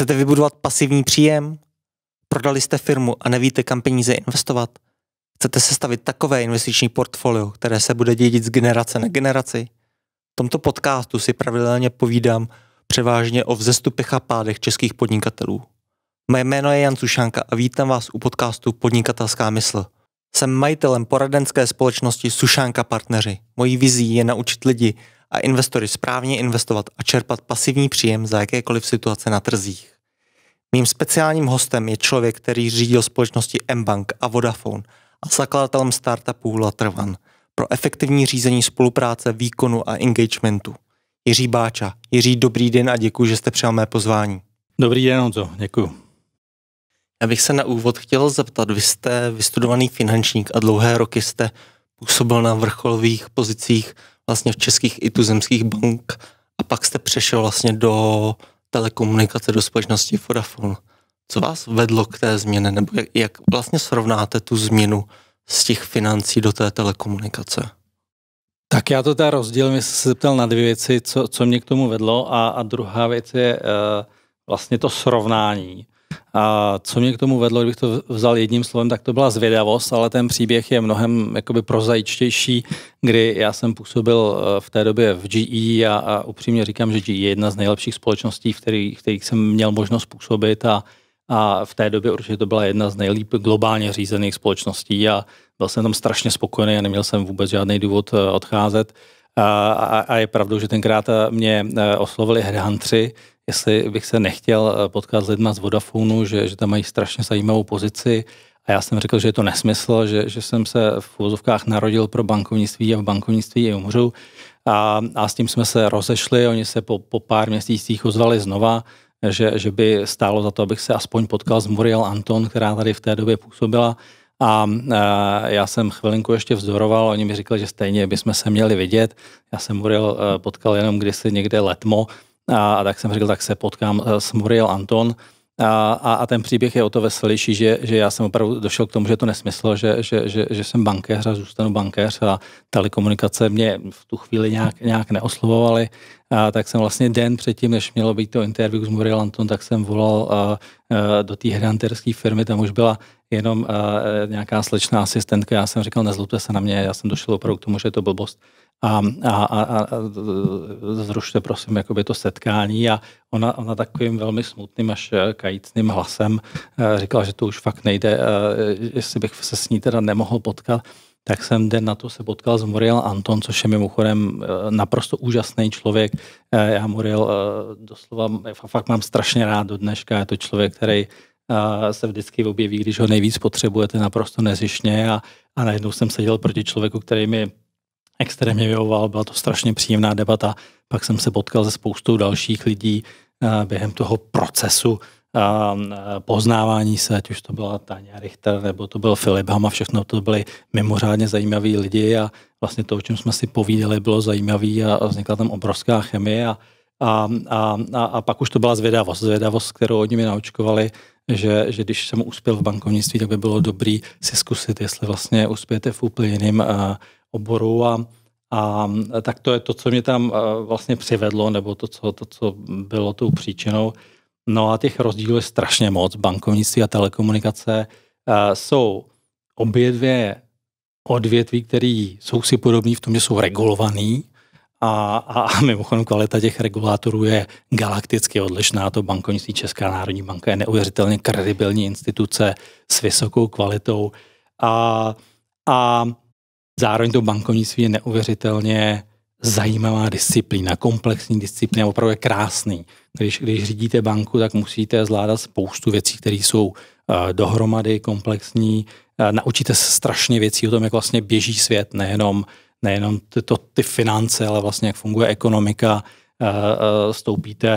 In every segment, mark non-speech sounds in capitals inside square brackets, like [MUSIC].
Chcete vybudovat pasivní příjem? Prodali jste firmu a nevíte, kam peníze investovat? Chcete sestavit takové investiční portfolio, které se bude dědit z generace na generaci? V tomto podcastu si pravidelně povídám převážně o vzestupech a pádech českých podnikatelů. Moje jméno je Jan Sušánka a vítám vás u podcastu Podnikatelská mysl. Jsem majitelem poradenské společnosti Sušánka Partneři. Mojí vizí je naučit lidi, a investory správně investovat a čerpat pasivní příjem za jakékoliv situace na trzích. Mým speciálním hostem je člověk, který řídil společnosti M-Bank a Vodafone a zakladatelem startupu Latrvan pro efektivní řízení spolupráce, výkonu a engagementu. Jiří Báča. Jiří, dobrý den a děkuji, že jste přijal mé pozvání. Dobrý den, Honzo, děkuji. Já bych se na úvod chtěl zeptat, vy jste vystudovaný finančník a dlouhé roky jste působil na vrcholových pozicích vlastně v českých i tuzemských bank a pak jste přešel vlastně do telekomunikace, do společnosti Vodafone. Co vás vedlo k té změně, nebo jak, jak vlastně srovnáte tu změnu z těch financí do té telekomunikace? Tak já to teda rozdělím, jestli se zeptal na dvě věci, co, co mě k tomu vedlo a, a druhá věc je e, vlastně to srovnání. A co mě k tomu vedlo, kdybych to vzal jedním slovem, tak to byla zvědavost, ale ten příběh je mnohem jakoby prozaičtější, kdy já jsem působil eh, v té době v GE a, a upřímně říkám, že GE je jedna z nejlepších společností, v kterých, kterých jsem měl možnost působit a, a v té době určitě to byla jedna z nejlíp globálně řízených společností a byl jsem tam strašně spokojený a neměl jsem vůbec žádný důvod eh, odcházet. A, a, a je pravdou, že tenkrát eh, mě oslovili headhuntři, jestli bych se nechtěl eh, potkat s lidma z Vodafonu, že, že tam mají strašně zajímavou pozici. A já jsem řekl, že je to nesmysl, že, že jsem se v úvozovkách narodil pro bankovnictví a v bankovnictví i umřu. A, a s tím jsme se rozešli, oni se po, po pár měsících ozvali znova, že, že by stálo za to, abych se aspoň potkal s Muriel Anton, která tady v té době působila. A, eh, já jsem chvilinku ještě vzdoroval, oni mi říkali, že stejně bychom se měli vidět. Já jsem Muriel eh, potkal jenom kdysi někde letmo, a, a tak jsem řekl, tak se potkám eh, s Muriel Anton, a, a, a ten příběh je o to veselější, že, že já jsem opravdu došel k tomu, že je to nesmysl, že, že, že, že jsem bankéř a zůstanu bankéř a telekomunikace mě v tu chvíli nějak, nějak neoslovovaly. A tak jsem vlastně den předtím, než mělo být to interview s Muriel Anton, tak jsem volal a, eh, a, eh, do té hranterské firmy, tam už byla jenom uh, nějaká slečná asistentka, já jsem říkal, nezlobte se na mě, já jsem došel opravdu k tomu, že je to blbost. A, a, a, a zrušte prosím jakoby to setkání a ona, ona takovým velmi smutným až eh, kajícným hlasem uh, říkala, že to už fakt nejde, uh, jestli bych se s ní teda nemohl potkat tak jsem den na to se potkal s Muriel Anton, což je mimochodem naprosto úžasný člověk. Já Muriel doslova fakt mám strašně rád do dneška. Je to člověk, který se vždycky objeví, když ho nejvíc potřebujete naprosto nezišně a, a najednou jsem seděl proti člověku, který mi extrémně vyhovoval, byla to strašně příjemná debata, pak jsem se potkal se spoustou dalších lidí během toho procesu poznávání se, ať už to byla Táňa Richter, nebo to byl Filip Hama, všechno to byly mimořádně zajímaví lidi a vlastně to, o čem jsme si povídali, bylo zajímavé a vznikla tam obrovská chemie a, a, a, a pak už to byla zvědavost, zvědavost, kterou oni mi naočkovali že, že když jsem uspěl v bankovnictví, tak by bylo dobré si zkusit, jestli vlastně uspějete v úplně jiném eh, oboru a, a tak to je to, co mě tam eh, vlastně přivedlo, nebo to, co, to, co bylo tou příčinou. No a těch rozdílů je strašně moc. Bankovnictví a telekomunikace eh, jsou obě dvě odvětví, které jsou si podobní v tom, že jsou regulovaný, a, a, a mimochodem kvalita těch regulátorů je galakticky odlišná. To bankovnictví Česká národní banka je neuvěřitelně kredibilní instituce s vysokou kvalitou a, a zároveň to bankovnictví je neuvěřitelně zajímavá disciplína, komplexní disciplína, opravdu je krásný. Když, když řídíte banku, tak musíte zvládat spoustu věcí, které jsou uh, dohromady komplexní. Uh, naučíte se strašně věcí o tom, jak vlastně běží svět, nejenom uh, nejenom ty, to, ty finance, ale vlastně jak funguje ekonomika, eh, eh, stoupíte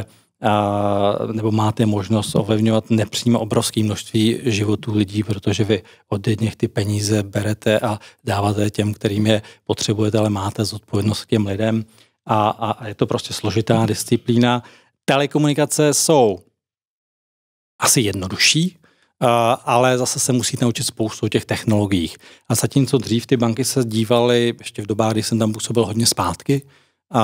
eh, nebo máte možnost ovlivňovat nepřímo obrovské množství životů lidí, protože vy od jedněch ty peníze berete a dáváte těm, kterým je potřebujete, ale máte zodpovědnost k těm lidem a, a, a je to prostě složitá disciplína. Telekomunikace jsou asi jednodušší, Eh, ale zase se musíte naučit spoustu těch technologiích. A zatímco dřív ty banky se dívaly, ještě v dobách, kdy jsem tam působil hodně zpátky, a,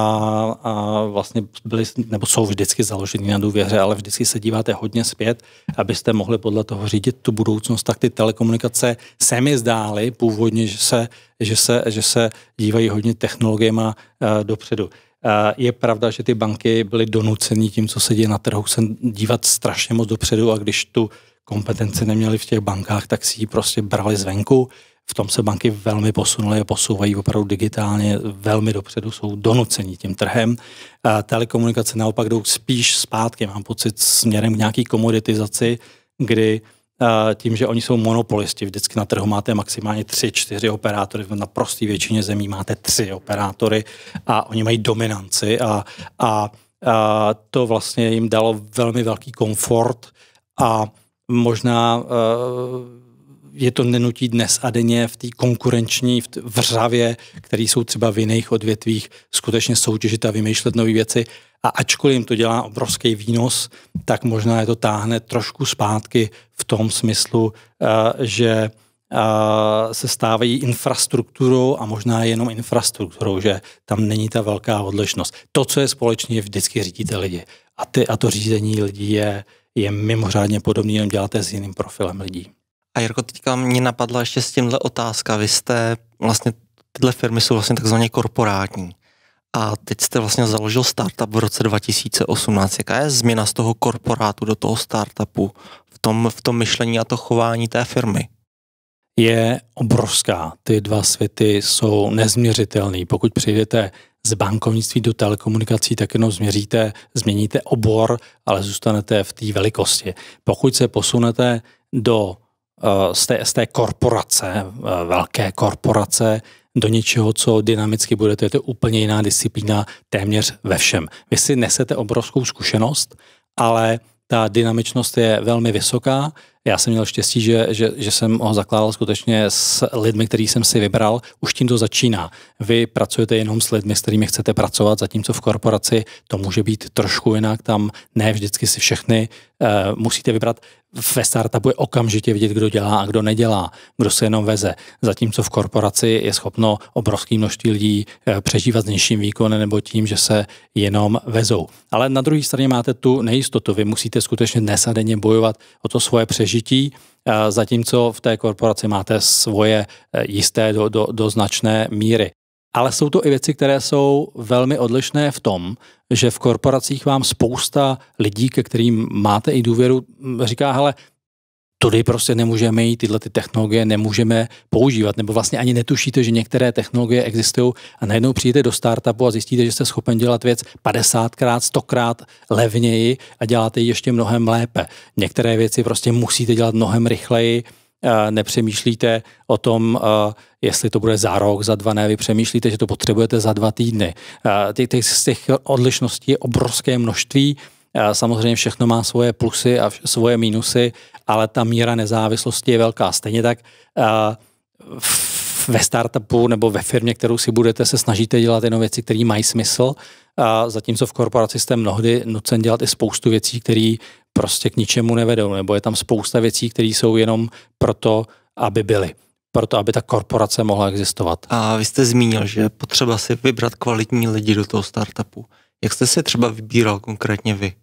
a vlastně byly, nebo jsou vždycky založeny na důvěře, ale vždycky se díváte hodně zpět, abyste mohli podle toho řídit tu budoucnost, tak ty telekomunikace se mi zdály původně, že se, že se, že se dívají hodně technologiema uh, eh, dopředu. Eh, je pravda, že ty banky byly donuceny tím, co se děje na trhu, se dívat strašně moc dopředu a když tu kompetenci neměli v těch bankách, tak si ji prostě brali zvenku. V tom se banky velmi posunuly a posouvají opravdu digitálně velmi dopředu, jsou donuceni tím trhem. A telekomunikace naopak jdou spíš zpátky, mám pocit, směrem k nějaký komoditizaci, kdy tím, že oni jsou monopolisti, vždycky na trhu máte maximálně tři, čtyři operátory, na prosté většině zemí máte tři operátory a oni mají dominanci a, a, a to vlastně jim dalo velmi velký komfort a možná eh, je to nenutí dnes a denně v té konkurenční v vřavě, které jsou třeba v jiných odvětvích, skutečně soutěžit a vymýšlet nové věci. A ačkoliv jim to dělá obrovský výnos, tak možná je to táhne trošku zpátky v tom smyslu, eh, že eh, se stávají infrastrukturou a možná jenom infrastrukturou, že tam není ta velká odlišnost. To, co je společně, je vždycky řídíte lidi. A, ty, a to řízení lidí je, je mimořádně podobný, jenom děláte s jiným profilem lidí. A Jirko, teďka mě napadla ještě s tímhle otázka. Vy jste vlastně, tyhle firmy jsou vlastně takzvaně korporátní. A teď jste vlastně založil startup v roce 2018. Jaká je změna z toho korporátu do toho startupu v tom, v tom myšlení a to chování té firmy? Je obrovská. Ty dva světy jsou nezměřitelný. Pokud přijdete z bankovnictví do telekomunikací, tak jenom změříte, změníte obor, ale zůstanete v té velikosti. Pokud se posunete do eh, z té, z té korporace, eh, velké korporace, do něčeho, co dynamicky bude, to je to úplně jiná disciplína téměř ve všem. Vy si nesete obrovskou zkušenost, ale ta dynamičnost je velmi vysoká, já jsem měl štěstí, že, že, že jsem ho zakládal skutečně s lidmi, který jsem si vybral. Už tím to začíná. Vy pracujete jenom s lidmi, s kterými chcete pracovat, zatímco v korporaci to může být trošku jinak. Tam ne vždycky si všechny uh, musíte vybrat ve startupu je okamžitě vidět, kdo dělá a kdo nedělá, kdo se jenom veze. Zatímco v korporaci je schopno obrovské množství lidí eh, přežívat s nižším výkonem nebo tím, že se jenom vezou. Ale na druhé straně máte tu nejistotu. Vy musíte skutečně dnes a denně bojovat o to svoje přežití, eh, zatímco v té korporaci máte svoje eh, jisté do, do, do značné míry. Ale jsou to i věci, které jsou velmi odlišné v tom, že v korporacích vám spousta lidí, ke kterým máte i důvěru, říká, hele, tudy prostě nemůžeme jít, tyhle ty technologie nemůžeme používat, nebo vlastně ani netušíte, že některé technologie existují a najednou přijdete do startupu a zjistíte, že jste schopen dělat věc 50krát, 100krát levněji a děláte ji ještě mnohem lépe. Některé věci prostě musíte dělat mnohem rychleji, Eh, nepřemýšlíte o tom, eh, jestli to bude za rok, za dva, ne, vy přemýšlíte, že to potřebujete za dva týdny. Těch, eh, z těch odlišností je obrovské množství, Samozřejmě všechno má svoje plusy a svoje mínusy, ale ta míra nezávislosti je velká. Stejně tak ve startupu nebo ve firmě, kterou si budete, se snažíte dělat jenom věci, které mají smysl a zatímco v korporaci jste mnohdy nucen dělat i spoustu věcí, které prostě k ničemu nevedou, nebo je tam spousta věcí, které jsou jenom proto, aby byly proto, aby ta korporace mohla existovat. A vy jste zmínil, že potřeba si vybrat kvalitní lidi do toho startupu. Jak jste si třeba vybíral konkrétně vy?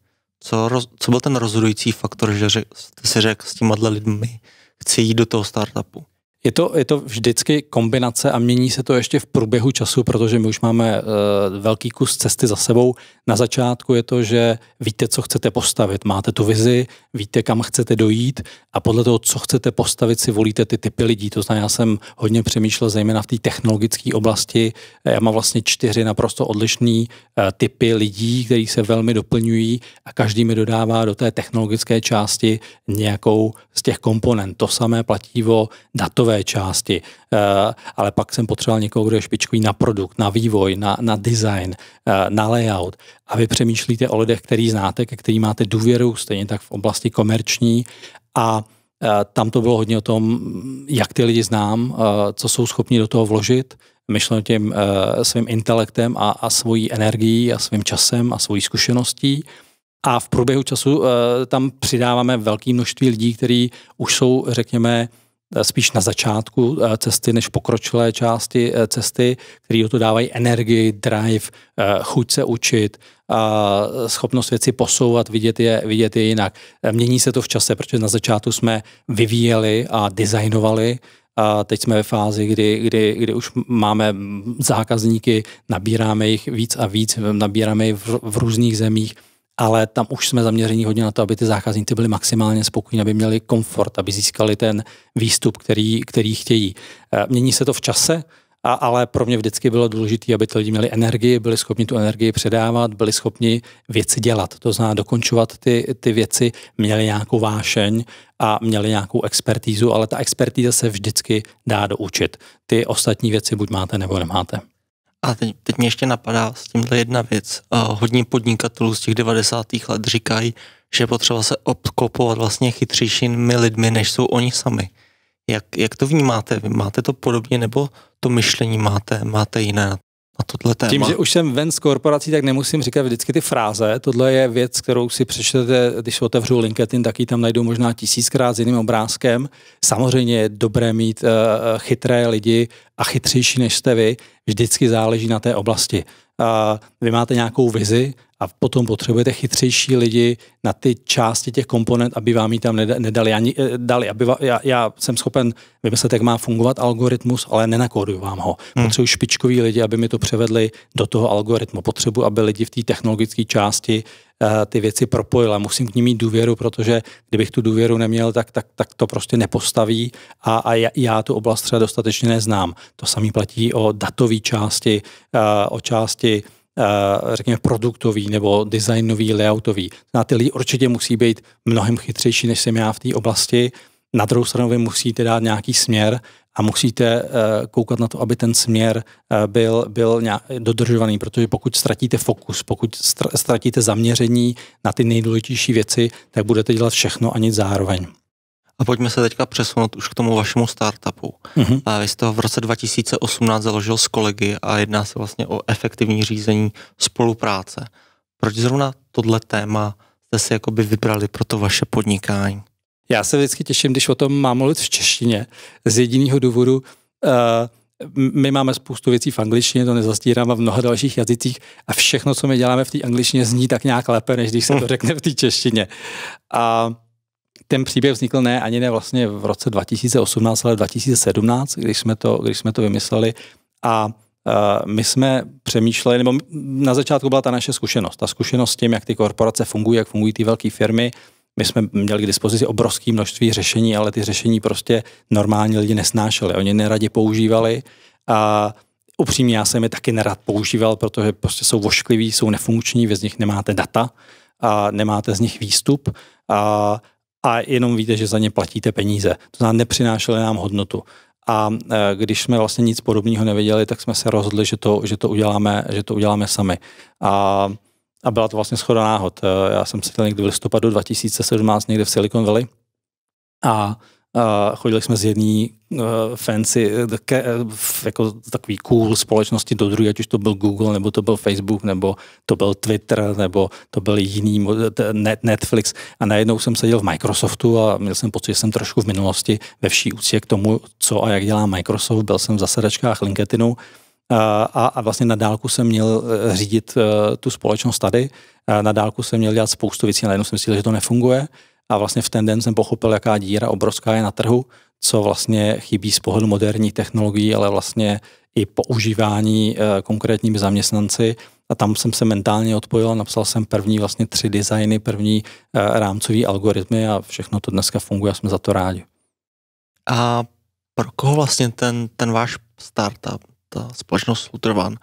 Co, roz, co byl ten rozhodující faktor, že jste si řekl s těma lidmi, chci jít do toho startupu? Je to, je to vždycky kombinace a mění se to ještě v průběhu času, protože my už máme uh, velký kus cesty za sebou. Na začátku je to, že víte, co chcete postavit, máte tu vizi, víte, kam chcete dojít a podle toho, co chcete postavit, si volíte ty typy lidí. To znamená, já jsem hodně přemýšlel zejména v té technologické oblasti. Já mám vlastně čtyři naprosto odlišné uh, eh, typy lidí, který se velmi doplňují a každý mi dodává do té technologické části nějakou z těch komponent. To samé platí o datové své části, eh, ale pak jsem potřeboval někoho, kdo je špičkový na produkt, na vývoj, na, na design, eh, na layout. A vy přemýšlíte o lidech, který znáte, ke kterým máte důvěru, stejně tak v oblasti komerční a eh, tam to bylo hodně o tom, jak ty lidi znám, co jsou schopni do toho vložit, myšleno tím svým intelektem a, a svojí energií a svým časem a svojí zkušeností. A v průběhu času tam přidáváme velké množství lidí, kteří už jsou, řekněme, Eh, spíš na začátku eh, cesty než pokročilé části eh, cesty, o to dávají energii, drive, chuť se učit, a schopnost věci posouvat, vidět je, vidět je jinak. Mění se to v čase, protože na začátku jsme vyvíjeli a designovali a teď jsme ve fázi, kdy, kdy, kdy už máme zákazníky, nabíráme jich víc a víc, nabíráme je v, v různých zemích ale tam už jsme zaměření hodně na to, aby ty zákazníci byli maximálně spokojení, aby měli komfort, aby získali ten výstup, který, který chtějí. Eh, mění se to v čase, a, ale pro mě vždycky bylo důležité, aby ty lidi měli energii, byli schopni tu energii předávat, byli schopni věci dělat, to znamená dokončovat ty, ty věci, měli nějakou vášeň a měli nějakou expertízu, ale ta expertíza se vždycky dá doučit. Ty ostatní věci buď máte nebo nemáte. A teď, teď mě ještě napadá s tímhle jedna věc. Eh, hodně podnikatelů z těch 90. let říkají, že je potřeba se obklopovat vlastně chytřejšími lidmi, než jsou oni sami. Jak, jak to vnímáte? Vy máte to podobně nebo to myšlení máte, máte jiné? na tohle téma. Tím, že už jsem ven z korporací, tak nemusím říkat vždycky ty fráze. Tohle je věc, kterou si přečtete, když otevřu LinkedIn, tak ji tam najdu možná tisíckrát s jiným obrázkem. Samozřejmě je dobré mít uh, chytré lidi a chytřejší než jste vy. Vždycky záleží na té oblasti. Uh, vy máte nějakou vizi a potom potřebujete chytřejší lidi na ty části těch komponent, aby vám ji tam nedali. Ani, eh, dali, aby vám, já, já jsem schopen vymyslet, jak má fungovat algoritmus, ale nenakóduju vám ho. Hmm. Potřebuji špičkový lidi, aby mi to převedli do toho algoritmu. Potřebuji, aby lidi v té technologické části eh, ty věci propojila. Musím k ním mít důvěru, protože kdybych tu důvěru neměl, tak, tak, tak to prostě nepostaví a, a já, já tu oblast třeba dostatečně neznám. To samý platí o datové části, eh, o části Eh, řekněme, produktový nebo designový, layoutový. Na ty lidi určitě musí být mnohem chytřejší, než jsem já v té oblasti. Na druhou stranu vy musíte dát nějaký směr a musíte eh, koukat na to, aby ten směr eh, byl, byl nějak dodržovaný, protože pokud ztratíte fokus, pokud ztratíte zaměření na ty nejdůležitější věci, tak budete dělat všechno a nic zároveň. A pojďme se teďka přesunout už k tomu vašemu startupu. Mm-hmm. A vy jste ho v roce 2018 založil s kolegy a jedná se vlastně o efektivní řízení spolupráce. Proč zrovna tohle téma jste si jakoby vybrali pro to vaše podnikání? Já se vždycky těším, když o tom mám mluvit v češtině. Z jediného důvodu, uh, my máme spoustu věcí v angličtině, to nezastírám a v mnoha dalších jazycích a všechno, co my děláme v té angličtině, zní tak nějak lépe, než když se to hm. řekne v té češtině. A ten příběh vznikl ne ani ne vlastně v roce 2018, ale 2017, když jsme to, když jsme to vymysleli a my jsme přemýšleli, nebo na začátku byla ta naše zkušenost, ta zkušenost s tím, jak ty korporace fungují, jak fungují ty velké firmy. My jsme měli k dispozici obrovské množství řešení, ale ty řešení prostě normální lidi nesnášeli, oni neradě používali a upřímně já jsem je taky nerad používal, protože prostě jsou voškliví, jsou nefunkční, vy z nich nemáte data a nemáte z nich výstup a a jenom víte, že za ně platíte peníze. To znamená, nepřinášely nám hodnotu. A e, když jsme vlastně nic podobného nevěděli, tak jsme se rozhodli, že to, že to, uděláme, že to uděláme sami. A, a byla to vlastně schoda náhod. E, já jsem seděl někdy v listopadu 2017 někde v Silicon Valley a a chodili jsme z jedné uh, fancy, eh, ke, eh, jako takový cool společnosti do druhé, ať už to byl Google, nebo to byl Facebook, nebo to byl Twitter, nebo to byl jiný net, Netflix. A najednou jsem seděl v Microsoftu a měl jsem pocit, že jsem trošku v minulosti ve vší úctě k tomu, co a jak dělá Microsoft. Byl jsem v zasedačkách LinkedInu a, a vlastně na dálku jsem měl řídit tu společnost tady, na dálku jsem měl dělat spoustu věcí, ale jenom jsem si že to nefunguje a vlastně v ten den jsem pochopil, jaká díra obrovská je na trhu, co vlastně chybí z pohledu moderní technologií, ale vlastně i používání eh, konkrétními zaměstnanci. A tam jsem se mentálně odpojil a napsal jsem první vlastně tři designy, první eh, rámcový algoritmy a všechno to dneska funguje a jsme za to rádi. A pro koho vlastně ten, ten váš startup, ta společnost Lutrovan,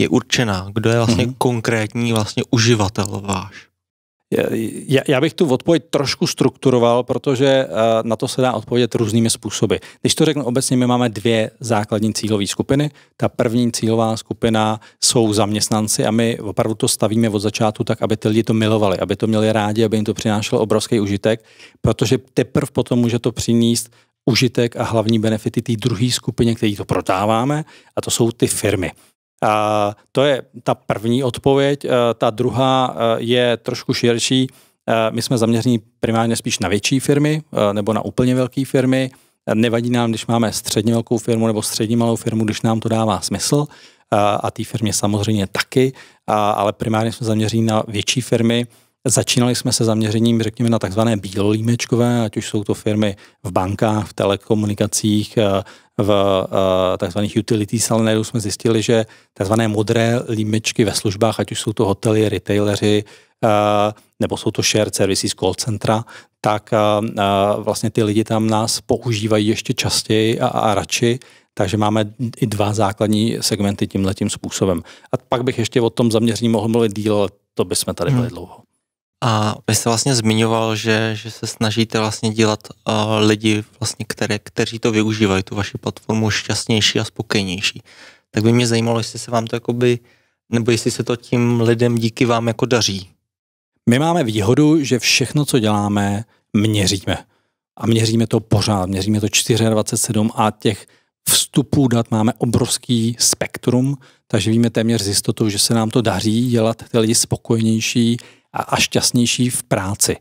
je určená? Kdo je vlastně mm-hmm. konkrétní vlastně uživatel váš? Já, já bych tu odpověď trošku strukturoval, protože eh, na to se dá odpovědět různými způsoby. Když to řeknu obecně, my máme dvě základní cílové skupiny. Ta první cílová skupina jsou zaměstnanci a my opravdu to stavíme od začátku tak, aby ty lidi to milovali, aby to měli rádi, aby jim to přinášelo obrovský užitek, protože teprve potom může to přinést užitek a hlavní benefity té druhé skupině, který to prodáváme, a to jsou ty firmy. A to je ta první odpověď. E, ta druhá e, je trošku širší. E, my jsme zaměření primárně spíš na větší firmy nebo na úplně velké firmy. Nevadí nám, když máme středně velkou firmu nebo střední malou firmu, když nám to dává smysl a té firmě samozřejmě taky, ale primárně jsme zaměření na větší firmy, Začínali jsme se zaměřením, řekněme, na takzvané bílolímečkové, ať už jsou to firmy v bankách, v telekomunikacích, eh, v eh, takzvaných utilities, ale najednou jsme zjistili, že takzvané modré límečky ve službách, ať už jsou to hotely, retaileři, eh, nebo jsou to share services call centra, tak vlastně ty lidi tam nás používají ještě častěji a, a radši, takže máme i dva základní segmenty tímhletím způsobem. A pak bych ještě o tom zaměření mohl mluvit díl, ale to bychom tady byli hmm. dlouho. A vy jste vlastně zmiňoval, že, že se snažíte vlastně dělat uh, lidi, vlastně, které, kteří to využívají, tu vaši platformu, šťastnější a spokojenější. Tak by mě zajímalo, jestli se vám to jakoby, nebo jestli se to tím lidem díky vám jako daří. My máme výhodu, že všechno, co děláme, měříme. A měříme to pořád, měříme to 24 27 a těch vstupů dat máme obrovský spektrum, takže víme téměř z jistotou, že se nám to daří dělat ty lidi spokojenější a šťastnější v práci.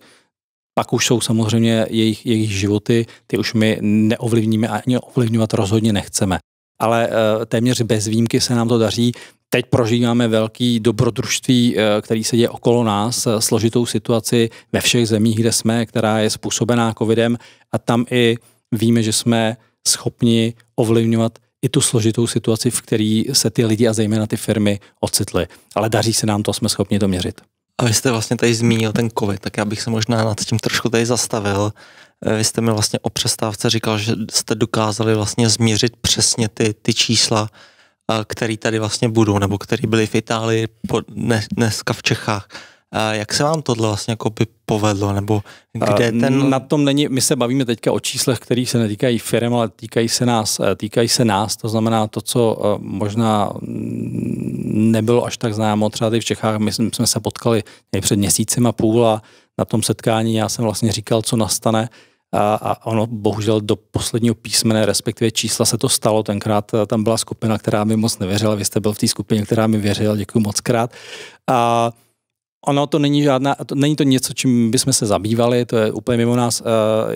Pak už jsou samozřejmě jejich, jejich životy, ty už my neovlivníme a ani ovlivňovat rozhodně nechceme. Ale eh, téměř bez výjimky se nám to daří. Teď prožíváme velký dobrodružství, eh, který se děje okolo nás, eh, složitou situaci ve všech zemích, kde jsme, která je způsobená covidem a tam i víme, že jsme schopni ovlivňovat i tu složitou situaci, v který se ty lidi a zejména ty firmy ocitly. Ale daří se nám to, jsme schopni to měřit. A vy jste vlastně tady zmínil ten covid, tak já bych se možná nad tím trošku tady zastavil. Eh, vy jste mi vlastně o přestávce říkal, že jste dokázali vlastně změřit přesně ty, ty čísla, eh, které tady vlastně budou, nebo které byly v Itálii, po, dneska v Čechách. A jak se vám tohle vlastně jako by povedlo, nebo kde ten... Na tom není, my se bavíme teďka o číslech, které se netýkají firm, ale týkají se nás, eh, týkají se nás, to znamená to, co eh, možná nebylo až tak známo, třeba tady v Čechách, my jsme se potkali před měsícem a půl a na tom setkání já jsem vlastně říkal, co nastane, a, a ono bohužel do posledního písmene, respektive čísla se to stalo. Tenkrát eh, tam byla skupina, která mi moc nevěřila, vy jste byl v té skupině, která mi věřila, děkuji moc krát. A Ono to není žádná, to, není to něco, čím bychom se zabývali, to je úplně mimo nás. Eh,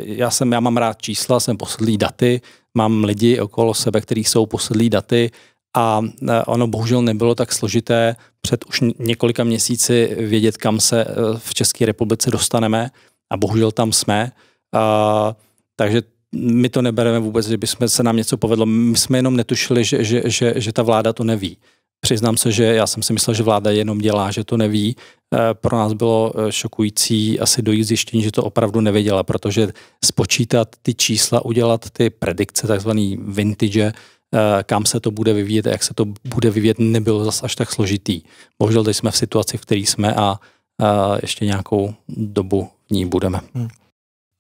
já, jsem, já mám rád čísla, jsem posedlý daty, mám lidi okolo sebe, kteří jsou posedlí daty a eh, ono bohužel nebylo tak složité před už několika měsíci vědět, kam se eh, v České republice dostaneme a bohužel tam jsme. A, takže my to nebereme vůbec, že bychom se nám něco povedlo. My jsme jenom netušili, že, že, že, že ta vláda to neví. Přiznám se, že já jsem si myslel, že vláda jenom dělá, že to neví. Eh, pro nás bylo eh, šokující asi dojít zjištění, že to opravdu nevěděla, protože spočítat ty čísla, udělat ty predikce, takzvaný vintage, eh, kam se to bude vyvíjet a jak se to bude vyvíjet, nebylo zas až tak složitý. Bohužel teď jsme v situaci, v které jsme a, ještě nějakou dobu v ní budeme. Hmm.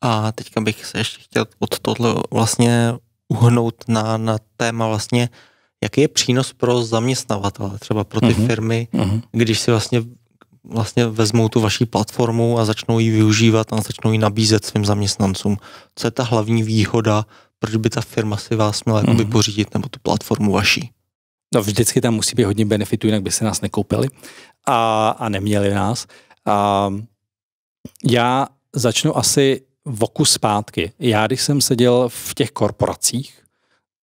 A teďka bych se ještě chtěl od tohle vlastně uhnout na, na téma vlastně jaký je přínos pro zaměstnavatele, třeba pro ty uh-huh. firmy, uh-huh. když si vlastně vlastně vezmou tu vaší platformu a začnou ji využívat a začnou ji nabízet svým zaměstnancům. Co je ta hlavní výhoda, proč by ta firma si vás měla uh-huh. pořídit nebo tu platformu vaší? No vždycky tam musí být hodně benefitů, jinak by se nás nekoupili a, a neměli nás. A, já začnu asi voku zpátky. Já, když jsem seděl v těch korporacích,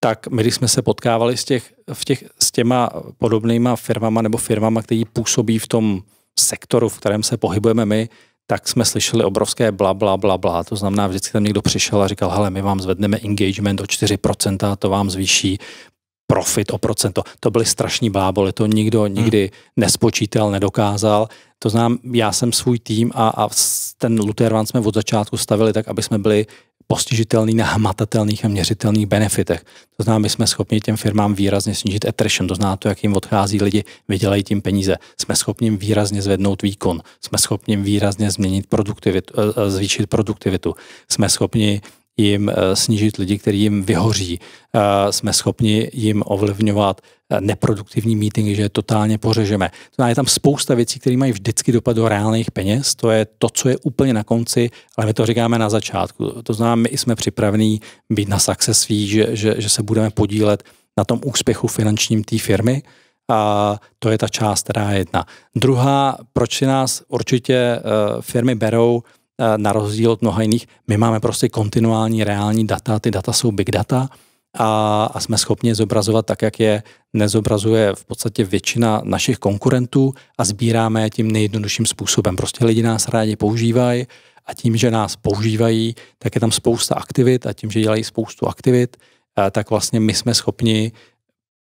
tak my, když jsme se potkávali s, těch, v těch, s těma podobnýma firmama nebo firmama, které působí v tom sektoru, v kterém se pohybujeme my, tak jsme slyšeli obrovské bla, bla, bla, bla. To znamená, vždycky tam někdo přišel a říkal, hele, my vám zvedneme engagement o 4%, to vám zvýší profit o procento. To byly strašní bláboli, to nikdo hmm. nikdy hmm. nespočítal, nedokázal. To znám, já jsem svůj tým a, a ten Lutervan jsme od začátku stavili tak, aby jsme byli postižitelný na hmatatelných a měřitelných benefitech. To znamená, my jsme schopni těm firmám výrazně snížit attrition, to znamená to, jak jim odchází lidi, vydělají tím peníze. Jsme schopni výrazně zvednout výkon, jsme schopni výrazně změnit produktivitu, eh, eh, zvýšit produktivitu, jsme schopni jim eh, snížit lidi, kteří jim vyhoří. Eh, jsme schopni jim ovlivňovat eh, neproduktivní meetingy, že je totálně pořežeme. To je tam spousta věcí, které mají vždycky dopad do reálných peněz. To je to, co je úplně na konci, ale my to říkáme na začátku. To znamená, my jsme připravení být na success fee, že, že, že se budeme podílet na tom úspěchu finančním té firmy. A to je ta část, která je jedna. Druhá, proč si nás určitě firmy berou, Eh, na rozdíl od mnoha jiných, my máme prostě kontinuální reální data, ty data jsou big data a, a jsme schopni zobrazovat tak, jak je nezobrazuje v podstatě většina našich konkurentů a sbíráme je tím nejjednodušším způsobem. Prostě lidi nás rádi používají a tím, že nás používají, tak je tam spousta aktivit a tím, že dělají spoustu aktivit, eh, tak vlastně my jsme schopni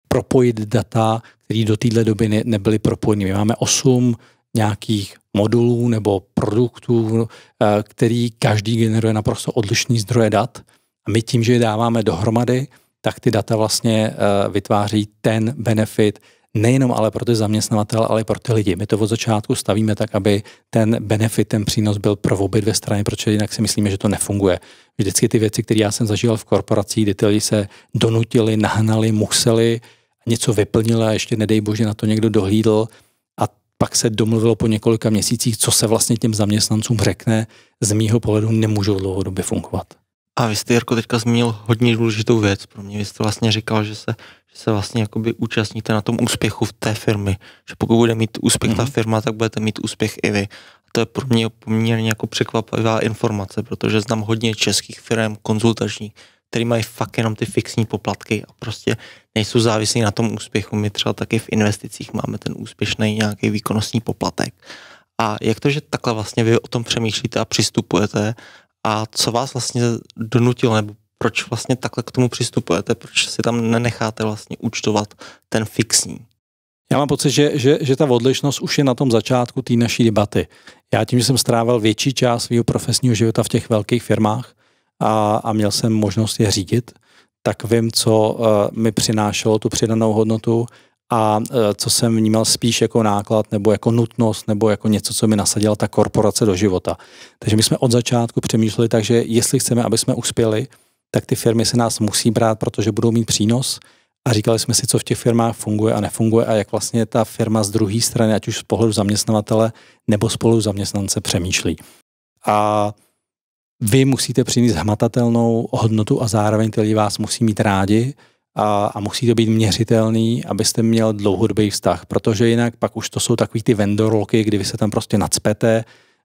propojit data, které do téhle doby ne, nebyly propojeny. My máme osm nějakých modulů nebo produktů, eh, který každý generuje naprosto odlišný zdroje dat. A my tím, že je dáváme dohromady, tak ty data vlastně eh, vytváří ten benefit nejenom ale pro ty zaměstnavatele, ale i pro ty lidi. My to od začátku stavíme tak, aby ten benefit, ten přínos byl pro obě dvě strany, protože jinak si myslíme, že to nefunguje. Vždycky ty věci, které já jsem zažil v korporacích, kdy ty lidi se donutili, nahnali, museli, něco vyplnili a ještě nedej bože na to někdo dohlídl, pak se domluvilo po několika měsících, co se vlastně těm zaměstnancům řekne, z mýho pohledu nemůžou dlouhodobě fungovat. A vy jste, Jirko, teďka zmínil hodně důležitou věc pro mě. Vy jste vlastně říkal, že se, že se vlastně jakoby účastníte na tom úspěchu v té firmy. Že pokud bude mít úspěch mm-hmm. ta mhm. firma, tak budete mít úspěch i vy. A to je pro mě poměrně jako překvapivá informace, protože znám hodně českých firm, konzultačních, který mají fakt jenom ty fixní poplatky a prostě nejsou závislí na tom úspěchu. My třeba taky v investicích máme ten úspěšný nějaký výkonnostní poplatek. A jak to, že takhle vlastně vy o tom přemýšlíte a přistupujete a co vás vlastně donutilo nebo proč vlastně takhle k tomu přistupujete, proč si tam nenecháte vlastně účtovat ten fixní? Já mám pocit, že, že, že ta odlišnost už je na tom začátku té naší debaty. Já tím, že jsem strávil větší část svého profesního života v těch velkých firmách, a, a měl jsem možnost je řídit, tak vím, co eh, mi přinášelo tu přidanou hodnotu a eh, co jsem vnímal spíš jako náklad nebo jako nutnost nebo jako něco, co mi nasadila ta korporace do života. Takže my jsme od začátku přemýšleli tak, že jestli chceme, aby jsme uspěli, tak ty firmy se nás musí brát, protože budou mít přínos a říkali jsme si, co v těch firmách funguje a nefunguje a jak vlastně ta firma z druhé strany, ať už z pohledu zaměstnavatele nebo spolu zaměstnance přemýšlí. A vy musíte přinést hmatatelnou hodnotu a zároveň ty lidi vás musí mít rádi a, a musí to být měřitelný, abyste měl dlouhodobý vztah, protože jinak pak už to jsou takový ty vendorolky, kdy vy se tam prostě nadspete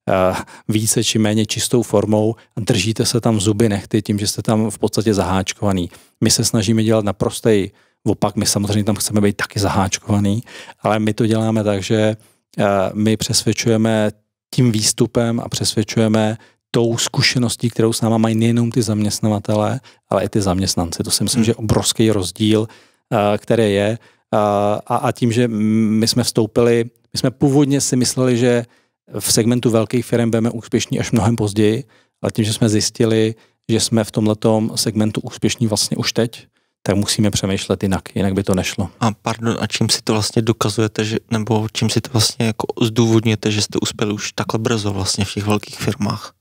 eh, více či méně čistou formou a držíte se tam zuby nechty tím, že jste tam v podstatě zaháčkovaný. My se snažíme dělat naprostej opak, my samozřejmě tam chceme být taky zaháčkovaný, ale my to děláme tak, že eh, my přesvědčujeme tím výstupem a přesvědčujeme tou zkušeností, kterou s náma mají nejenom ty zaměstnavatele, ale i ty zaměstnanci. To si myslím, hmm. že je obrovský rozdíl, eh, který je. Eh, a, a tím, že my jsme vstoupili, my jsme původně si mysleli, že v segmentu velkých firm budeme úspěšní až mnohem později, ale tím, že jsme zjistili, že jsme v tomto segmentu úspěšní vlastně už teď, tak musíme přemýšlet jinak, jinak by to nešlo. A pardon, a čím si to vlastně dokazujete, že, nebo čím si to vlastně jako zdůvodněte, že jste uspěli už takhle brzo vlastně v těch velkých firmách?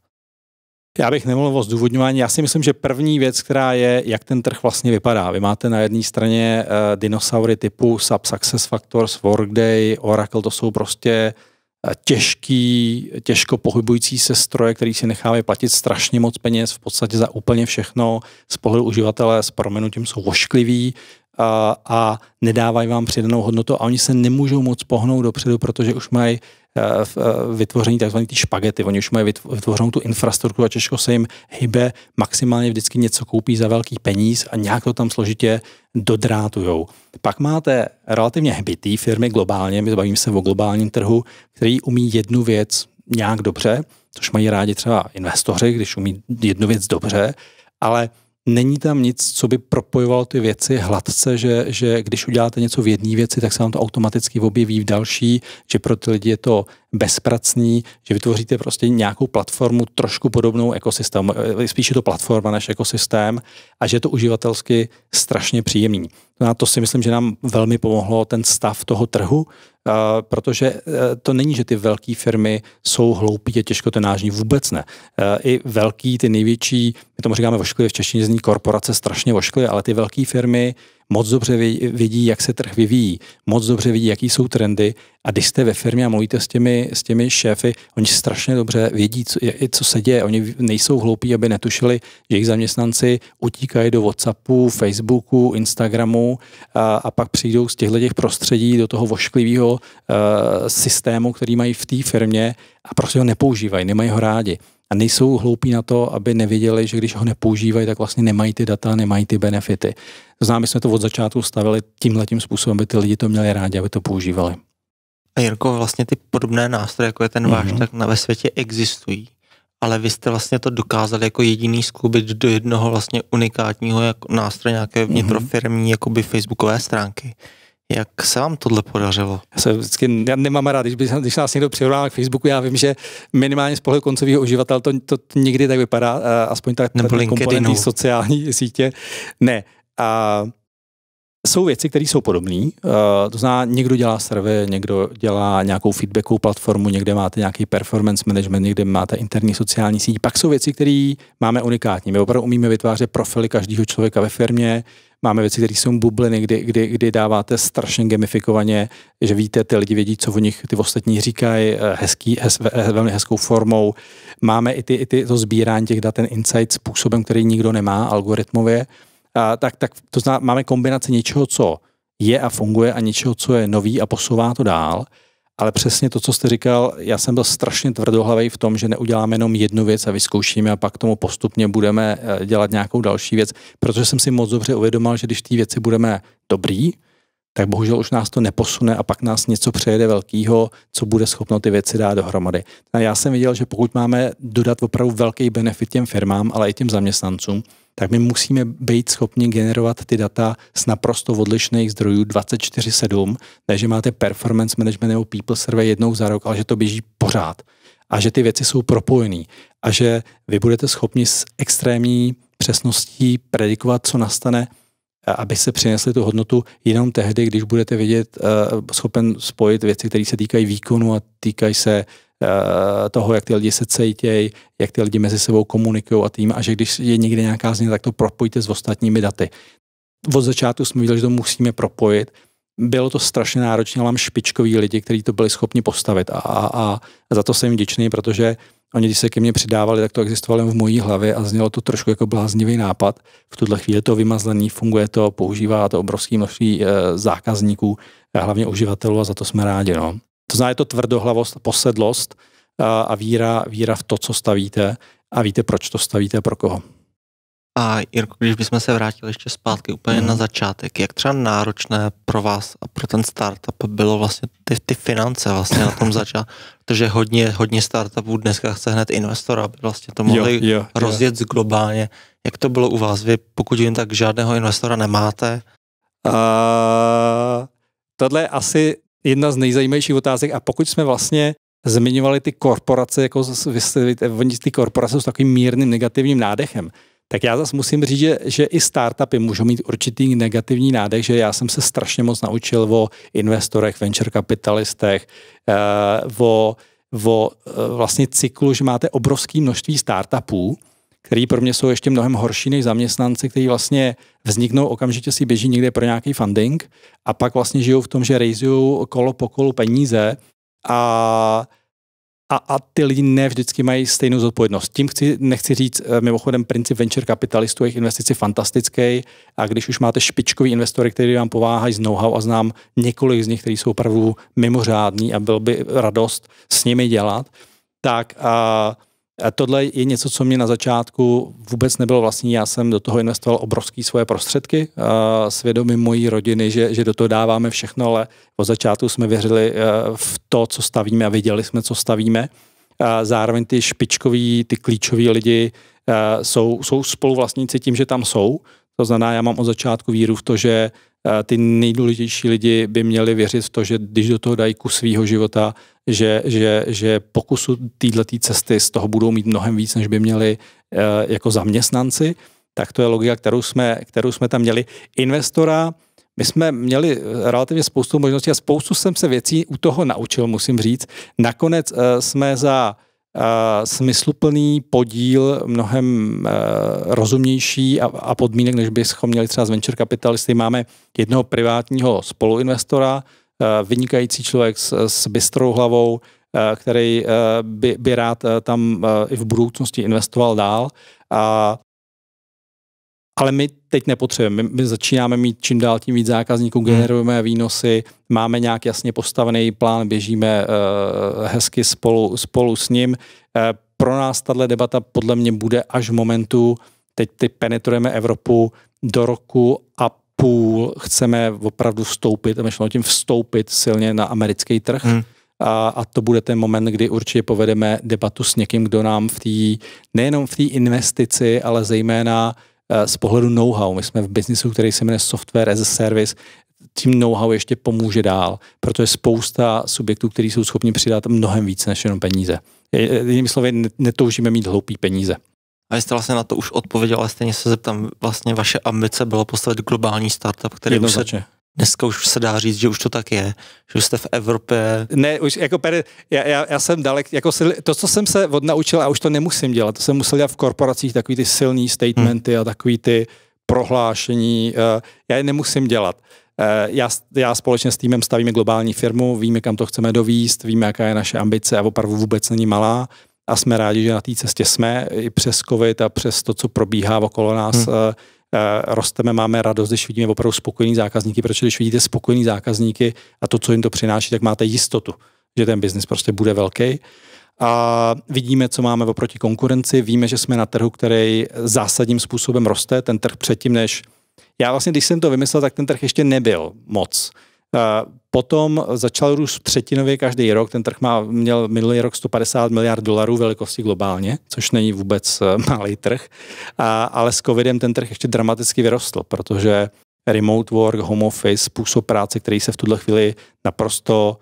Já bych nemluvil o zdůvodňování. Já si myslím, že první věc, která je, jak ten trh vlastně vypadá. Vy máte na jedné straně uh, dinosaury typu SAP Success Factors, Workday, Oracle, to jsou prostě eh, těžký, těžko pohybující se stroje, který si nechávají platit strašně moc peněz v podstatě za úplně všechno. Z pohledu uživatele s proměnutím jsou voškliví a, eh, a nedávají vám přidanou hodnotu a oni se nemůžou moc pohnout dopředu, protože už mají Eh, eh, vytvoření tzv. špagety. Oni už mají vytvořenou tu infrastrukturu a Češko se jim hybe, maximálně vždycky něco koupí za velký peníz a nějak to tam složitě dodrátujou. Pak máte relativně hbitý firmy globálně, my bavíme se o globálním trhu, který umí jednu věc nějak dobře, což mají rádi třeba investoři, když umí jednu věc dobře, ale není tam nic, co by propojovalo ty věci hladce, že, že když uděláte něco v jedné věci, tak se vám to automaticky objeví v další, že pro ty lidi je to bezpracný, že vytvoříte prostě nějakou platformu trošku podobnou ekosystému, e, spíše to platforma než ekosystém a že je to uživatelsky strašně příjemný. No a to si myslím, že nám velmi pomohlo ten stav toho trhu, eh, protože eh, to není, že ty velké firmy jsou hloupí a těžkotenážní, vůbec ne. Eh, I velký, ty největší, my tomu říkáme vošklivě, v češtině zní korporace strašně vošklivě, ale ty velké firmy moc dobře vidí, jak se trh vyvíjí, moc dobře vidí, jaký jsou trendy a když jste ve firmě a mluvíte s těmi, s těmi šéfy, oni strašně dobře vědí, co, co se děje. Oni nejsou hloupí, aby netušili, že jejich zaměstnanci utíkají do WhatsAppu, Facebooku, Instagramu a, a pak přijdou z těchto těch prostředí do toho vošklivého uh, systému, který mají v té firmě a prostě ho nepoužívají, nemají ho rádi a nejsou hloupí na to, aby nevěděli, že když ho nepoužívají, tak vlastně nemají ty data, nemají ty benefity. Známe jsme to od začátku stavili tímhle tím způsobem, aby ty lidi to měli rádi, aby to používali. A Jirko, vlastně ty podobné nástroje, jako je ten váš, mm-hmm. tak na, ve světě existují. Ale vy jste vlastně to dokázali jako jediný skloubit do jednoho vlastně unikátního jako nástroje nějaké mhm. vnitrofirmní mm-hmm. jakoby facebookové stránky. Jak se vám tohle podařilo? Já, se vždycky, já nemám rád, když, když nás někdo přirovná k Facebooku, já vím, že minimálně z pohledu koncového uživatele to, to nikdy tak vypadá, aspoň tak Nebo komponentní sociální [LAUGHS] sítě. Ne. A jsou věci, které jsou podobné. Uh, to znamená, někdo dělá survey, někdo dělá nějakou feedbackovou platformu, někde máte nějaký performance management, někde máte interní sociální síť. Pak jsou věci, které máme unikátní. My opravdu umíme vytvářet profily každého člověka ve firmě, Máme věci, které jsou bubliny, kdy, kdy, kdy dáváte strašně gamifikovaně, že víte, ty lidi vědí, co o nich ty ostatní říkají, eh, hezký, hez, eh, velmi hezkou formou. Máme i, ty, i ty, to sbírání těch dat, ten insight způsobem, který nikdo nemá algoritmově. A, tak, tak to zná, máme kombinaci něčeho, co je a funguje a něčeho, co je nový a posouvá to dál ale přesně to, co jste říkal, já jsem byl strašně tvrdohlavý v tom, že neuděláme jenom jednu věc a vyzkoušíme a pak tomu postupně budeme eh, dělat nějakou další věc, protože jsem si moc dobře uvědomil, že když ty věci budeme dobrý, tak bohužel už nás to neposune a pak nás něco přejede velkého, co bude schopno ty věci dát dohromady. A já jsem viděl, že pokud máme dodat opravdu velký benefit těm firmám, ale i těm zaměstnancům, tak my musíme být schopni generovat ty data z naprosto odlišných zdrojů 24-7, takže že máte performance management nebo people survey jednou za rok, ale že to běží pořád a že ty věci jsou propojené a že vy budete schopni s extrémní přesností predikovat, co nastane aby se přinesli tu hodnotu jenom tehdy, když budete vidět eh, schopen spojit věci, které se týkají výkonu a týkají se eh, toho, jak ty lidi se cítějí, jak ty lidi mezi sebou komunikují a tým, a že když je někde nějaká změna, tak to propojte s ostatními daty. Od začátku jsme viděli, že to musíme propojit. Bylo to strašně náročné, ale mám špičkový lidi, kteří to byli schopni postavit a, a, a za to jsem vděčný, protože uh, Oni, když se ke mně přidávali, tak to existovalo jen v mojí hlavě a znělo to trošku jako bláznivý nápad. V tuhle chvíli to vymazlený, funguje to, používá to obrovské množství e, zákazníků, a eh, hlavně uživatelů a za to jsme rádi. No. To znamená, je to tvrdohlavost, posedlost a, eh, a víra, víra v to, co stavíte a víte, proč to stavíte a pro koho. A Jirko, když bychom se vrátili ještě zpátky úplně hmm. na mhm. začátek, jak třeba náročné pro vás a pro ten startup bylo vlastně ty, ty finance vlastně na tom [LAUGHS] začátku, protože hodně, hodně startupů dneska chce hned investora, aby vlastně to mohli jo, jo, rozjet jo. globálně. Jak to bylo u vás? Vy, pokud vím, tak žádného investora nemáte? Uh, tohle je asi jedna z nejzajímavějších otázek a pokud jsme vlastně zmiňovali ty korporace, jako vy ty korporace s takovým mírným negativním nádechem, tak já zase musím říct, že, že i startupy můžou mít určitý negativní nádech, že já jsem se strašně moc naučil o investorech, venture kapitalistech, eh, o, o eh, vlastně cyklu, že máte obrovské množství startupů, který pro mě jsou ještě mnohem horší než zaměstnanci, kteří vlastně vzniknou, okamžitě si běží někde pro nějaký funding a pak vlastně žijou v tom, že rejzují kolo po kolu peníze a a, a ty lidi ne vždycky mají stejnou zodpovědnost. Tím chci, nechci říct, eh, mimochodem, princip venture kapitalistů, jejich investici fantastický a když už máte špičkový investory, který vám pováhají z know-how a znám několik z nich, kteří jsou opravdu mimořádní a byl by radost s nimi dělat, tak a a tohle je něco, co mě na začátku vůbec nebylo vlastní. Já jsem do toho investoval obrovské svoje prostředky, eh, svědomí mojí rodiny, že, že do toho dáváme všechno, ale od začátku jsme věřili eh, v to, co stavíme a viděli jsme, co stavíme. A zároveň ty špičkoví, ty klíčoví lidi eh, jsou, jsou spoluvlastníci tím, že tam jsou. To znamená, já mám od začátku víru v to, že Eh, ty nejdůležitější lidi by měli věřit v to, že když do toho dají kus svého života, že, že, že pokusu této cesty z toho budou mít mnohem víc, než by měli eh, jako zaměstnanci, tak to je logika, kterou jsme, kterou jsme tam měli. Investora, my jsme měli eh, relativně spoustu možností a spoustu jsem se věcí u toho naučil, musím říct. Nakonec jsme za Eh, smysluplný podíl, mnohem eh, rozumnější a, a podmínek, než bychom měli třeba z venture kapitalisty. Máme jednoho privátního spoluinvestora, eh, vynikající člověk s, s bystrou hlavou, který by, by rád tam i v budoucnosti investoval dál. A ale my teď nepotřebujeme. My, my začínáme mít čím dál tím víc zákazníků, hmm. generujeme výnosy, máme nějak jasně postavený plán, běžíme uh, hezky spolu, spolu s ním. Uh, pro nás tahle debata podle mě bude až v momentu, teď ty penetrujeme Evropu do roku a půl, chceme opravdu vstoupit, myšleno tím vstoupit silně na americký trh. Hmm. A, a to bude ten moment, kdy určitě povedeme debatu s někým, kdo nám v té, nejenom v té investici, ale zejména Eh, z pohledu know-how. My jsme v biznisu, který se jmenuje Software as a Service, tím know-how ještě pomůže dál, protože spousta subjektů, kteří jsou schopni přidat mnohem víc než jenom peníze. Jinými slovy, netoužíme mít hloupý peníze. A jste vlastně na to už odpověděl, ale stejně se zeptám, vlastně vaše ambice bylo postavit globální startup, který by se dneska už se dá říct, že už to tak je, že jste v Evropě. Ne, už jako pere, já, já, já, jsem dalek, jako sil, to, co jsem se odnaučil, a už to nemusím dělat, to jsem musel dělat v korporacích takový ty silný hmm. statementy hmm. a takový ty prohlášení, eh, já je nemusím dělat. Eh, já, já společně s týmem stavíme globální firmu, víme, kam to chceme dovíst, víme, jaká je naše ambice a opravdu vůbec není malá a jsme rádi, že na té cestě jsme i přes COVID a přes to, co probíhá okolo nás hmm eh, Eh, rosteme, máme radost, když vidíme opravdu spokojení zákazníky, protože když vidíte spokojení zákazníky a to, co jim to přináší, tak máte jistotu, že ten biznis prostě bude velký. A vidíme, co máme oproti konkurenci, víme, že jsme na trhu, který zásadním způsobem roste, ten trh předtím, než já vlastně, když jsem to vymyslel, tak ten trh ještě nebyl moc. Eh, potom začal růst třetinově každý rok. Ten trh má, měl minulý rok 150 miliard dolarů velikosti globálně, což není vůbec eh, [LAUGHS] malý trh. A, ale s covidem ten trh ještě dramaticky vyrostl, protože remote work, home office, způsob práce, který se v tuhle chvíli naprosto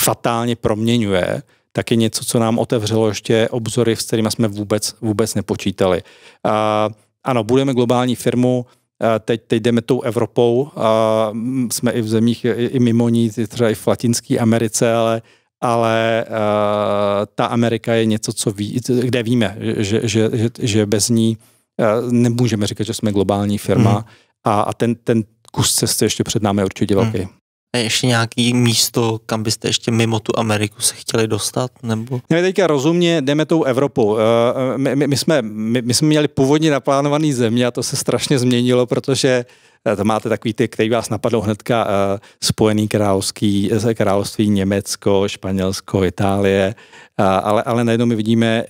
fatálně proměňuje, tak je něco, co nám otevřelo ještě obzory, s kterými jsme vůbec, vůbec nepočítali. A, eh, ano, budeme globální firmu, Eh, teď, teď jdeme tou Evropou, a jsme i v zemích i mimo ní, třeba i v Latinské Americe, ale ale eh, ta Amerika je něco, co ví, kde víme, že, že, že, že bez ní eh, nemůžeme říkat, že jsme globální firma mm. a, a ten, ten kus cesty ještě před námi je určitě velký. Mm. A ještě nějaký místo, kam byste ještě mimo tu Ameriku se chtěli dostat? Nebo? My no, teďka rozumně jdeme tou Evropou. Eh, my, my, my, jsme, my, my jsme měli původně naplánovaný země a to se strašně změnilo, protože eh, to máte takový ty, který vás napadl hnedka, eh, Spojený královský, království Německo, Španělsko, Itálie, ale, ale najednou my vidíme,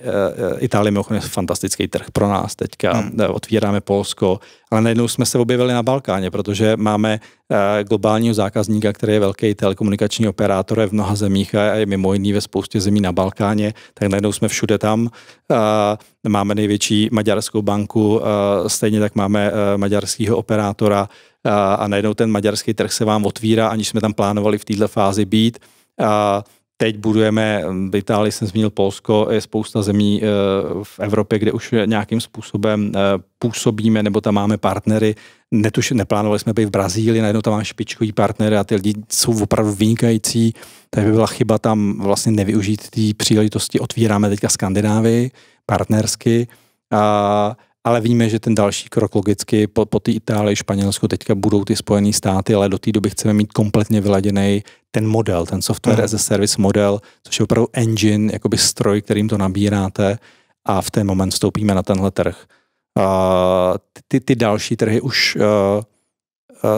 Itálie je fantastický trh pro nás teďka, hmm. otvíráme Polsko, ale najednou jsme se objevili na Balkáně, protože máme Eh, globálního zákazníka, který je velký telekomunikační operátor je v mnoha zemích a je mimo jiný ve spoustě zemí na Balkáně, tak najednou jsme všude tam. Eh, máme největší maďarskou banku, eh, stejně tak máme maďarského operátora a najednou ten maďarský trh se vám otvírá, aniž jsme tam plánovali v této fázi být teď budujeme, v Itálii jsem zmínil Polsko, je spousta zemí e, v Evropě, kde už nějakým způsobem e, působíme, nebo tam máme partnery. Netuš, neplánovali jsme být v Brazílii, najednou tam máme špičkový partnery a ty lidi jsou opravdu vynikající. Tak by byla chyba tam vlastně nevyužít té příležitosti. Otvíráme teďka Skandinávii partnersky a ale víme, že ten další krok logicky po, po té Itálii, Španělsku teďka budou ty spojené státy, ale do té doby chceme mít kompletně vyladěný ten model, ten software mm. as a service model, což je opravdu engine, jakoby stroj, kterým to nabíráte a v ten moment vstoupíme na tenhle trh. Uh, ty, ty další trhy už uh,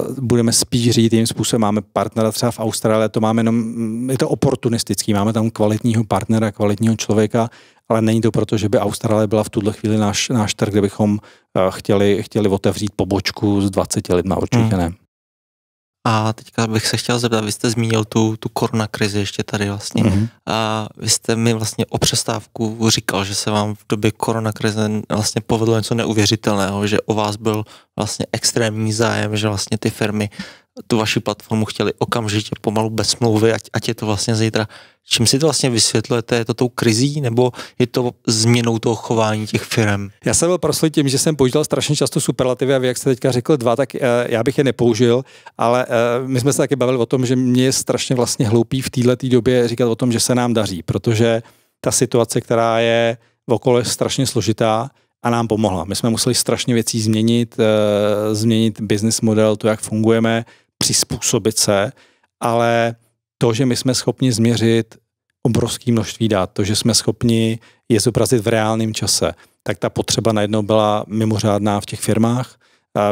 uh, budeme spíš řídit jiným způsobem. Máme partnera třeba v Austrálii, to máme jenom, mm, je to oportunistický, máme tam kvalitního partnera, kvalitního člověka, ale není to proto, že by Austrálie byla v tuhle chvíli náš, náš trh, kde bychom eh, chtěli, chtěli otevřít pobočku s 20 lidma, určitě hmm. ne. A teďka bych se chtěl zeptat, vy jste zmínil tu, tu koronakrizi ještě tady vlastně. Mm-hmm. A vy jste mi vlastně o přestávku říkal, že se vám v době koronakrize vlastně povedlo něco neuvěřitelného, že o vás byl vlastně extrémní zájem, že vlastně ty firmy tu vaši platformu chtěli okamžitě pomalu bez smlouvy, ať, ať je to vlastně zítra. Čím si to vlastně vysvětlujete? Je to tou krizí nebo je to změnou toho chování těch firm? Já jsem byl proslý tím, že jsem používal strašně často superlativy a vy, jak jste teďka řekl dva, tak eh, já bych je nepoužil, ale eh, my jsme se taky bavili o tom, že mě je strašně vlastně hloupý v této době říkat o tom, že se nám daří, protože ta situace, která je v okolí strašně složitá a nám pomohla. My jsme museli strašně věcí změnit, eh, změnit business model, to, jak fungujeme, přizpůsobit se, ale to, že my jsme schopni změřit obrovské množství dat, to, že jsme schopni je zobrazit v reálném čase, tak ta potřeba najednou byla mimořádná v těch firmách,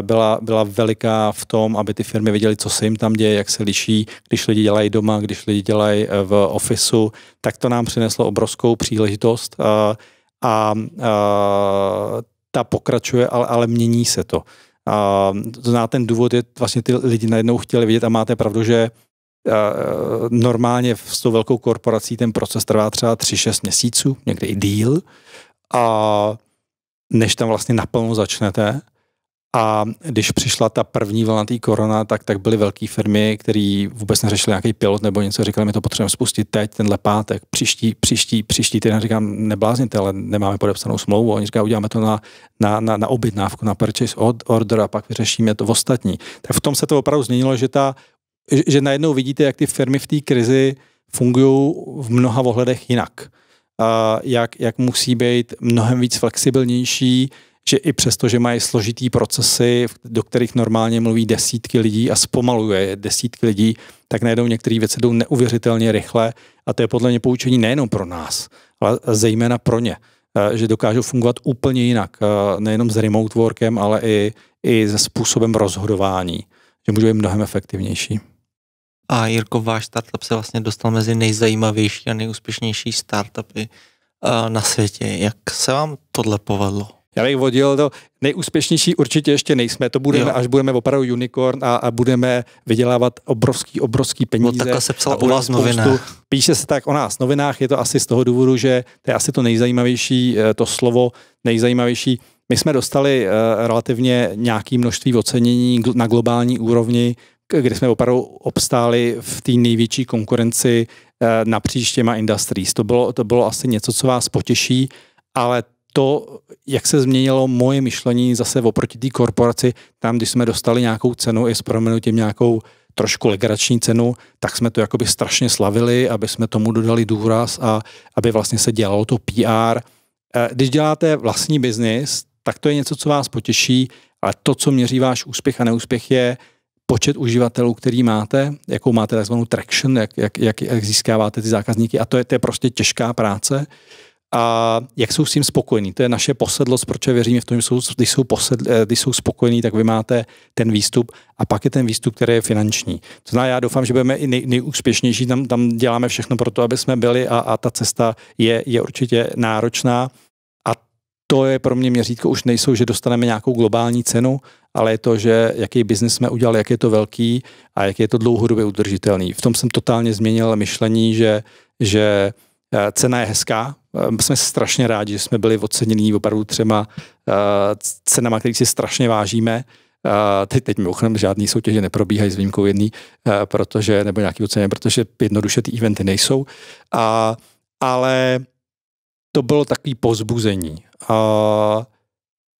byla, byla veliká v tom, aby ty firmy věděly, co se jim tam děje, jak se liší, když lidi dělají doma, když lidi dělají eh, v ofisu, tak to nám přineslo obrovskou příležitost eh, a, a, eh, a ta pokračuje, ale, ale mění se to. A to zná ten důvod, je vlastně ty lidi najednou chtěli vidět a máte pravdu, že eh, normálně s tou velkou korporací ten proces trvá třeba 3-6 měsíců, někdy i díl. A než tam vlastně naplno začnete, a když přišla ta první vlna té korona, tak, tak byly velké firmy, které vůbec neřešily nějaký pilot nebo něco, říkali, my to potřebujeme spustit teď, tenhle pátek, příští, příští, příští týden, říkám, neblázněte, ale nemáme podepsanou smlouvu. Oni říkají, uděláme to na, na, na, na objednávku, na purchase order a pak vyřešíme to v ostatní. Tak v tom se to opravdu změnilo, že, ta, že, že najednou vidíte, jak ty firmy v té krizi fungují v mnoha ohledech jinak. A jak, jak musí být mnohem víc flexibilnější, že i přesto, že mají složitý procesy, do kterých normálně mluví desítky lidí a zpomaluje desítky lidí, tak najednou některé věci jdou neuvěřitelně rychle a to je podle mě poučení nejenom pro nás, ale zejména pro ně, eh, že dokážou fungovat úplně jinak, eh, nejenom s remote workem, ale i, i se způsobem rozhodování, že můžou být mnohem efektivnější. A Jirko, váš startup se vlastně dostal mezi nejzajímavější a nejúspěšnější startupy eh, na světě. Jak se vám tohle povedlo? Já bych vodil to nejúspěšnější určitě ještě nejsme. To budeme, jo. až budeme opravdu unicorn a, a budeme vydělávat obrovský, obrovský no, peníze. No, takhle se psala u vás novina. Píše se tak o nás v novinách, je to asi z toho důvodu, že to je asi to nejzajímavější, eh, to slovo nejzajímavější. My jsme dostali eh, relativně nějaké množství ocenění na globální úrovni, kde jsme opravdu obstáli v té největší konkurenci na eh, napříč těma industries. To bylo, to bylo asi něco, co vás potěší, ale to, jak se změnilo moje myšlení zase oproti té korporaci, tam, když jsme dostali nějakou cenu i s proměnutím nějakou trošku legrační cenu, tak jsme to jakoby strašně slavili, aby jsme tomu dodali důraz a aby vlastně se dělalo to PR. Eh, když děláte vlastní biznis, tak to je něco, co vás potěší, ale to, co měří váš úspěch a neúspěch, je počet uživatelů, který máte, jakou máte takzvanou traction, jak, jak, jak, získáváte ty zákazníky a to je, to je prostě těžká práce a jak jsou s tím spokojení. To je naše posedlost, proč věříme v tom, že jsou, když, jsou posedl, eh, když jsou spokojení, tak vy máte ten výstup a pak je ten výstup, který je finanční. To znamená, já doufám, že budeme i nej, nejúspěšnější, tam, tam děláme všechno pro to, aby jsme byli a, a ta cesta je, je určitě náročná a to je pro mě měřítko, už nejsou, že dostaneme nějakou globální cenu, ale je to, že jaký biznis jsme udělali, jak je to velký a jak je to dlouhodobě udržitelný. V tom jsem totálně změnil myšlení, že, že Eh, cena je hezká. Eh, jsme strašně rádi, že jsme byli oceněni opravdu třema eh, cenama, kterých si strašně vážíme. Teď, teď mimochodem žádný soutěže neprobíhají s výjimkou jedný, protože, nebo nějaký ocenění, protože jednoduše ty eventy nejsou. A, ale to bylo takový pozbuzení. A,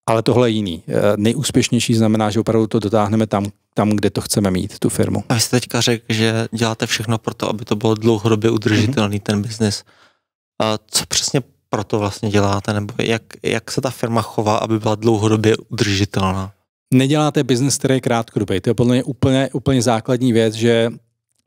ale tohle je jiný. Nejúspěšnější znamená, že opravdu to dotáhneme tam, tam, kde to chceme mít, tu firmu. A vy jste teďka řekl, že děláte všechno pro to, aby to bylo dlouhodobě udržitelný mm-hmm. ten biznis. A co přesně proto vlastně děláte, nebo jak, jak se ta firma chová, aby byla dlouhodobě udržitelná? Neděláte biznis, který je krátkodobý. To je podle mě úplně, úplně základní věc, že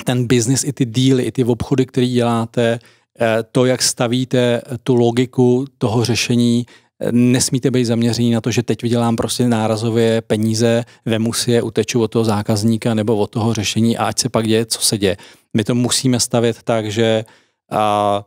ten biznis i ty díly, i ty obchody, které děláte, eh, to, jak stavíte tu logiku toho řešení nesmíte být zaměření na to, že teď vydělám prostě nárazově peníze, vemu si je, uteču od toho zákazníka nebo od toho řešení a ať se pak děje, co se děje. My to musíme stavět tak, že a,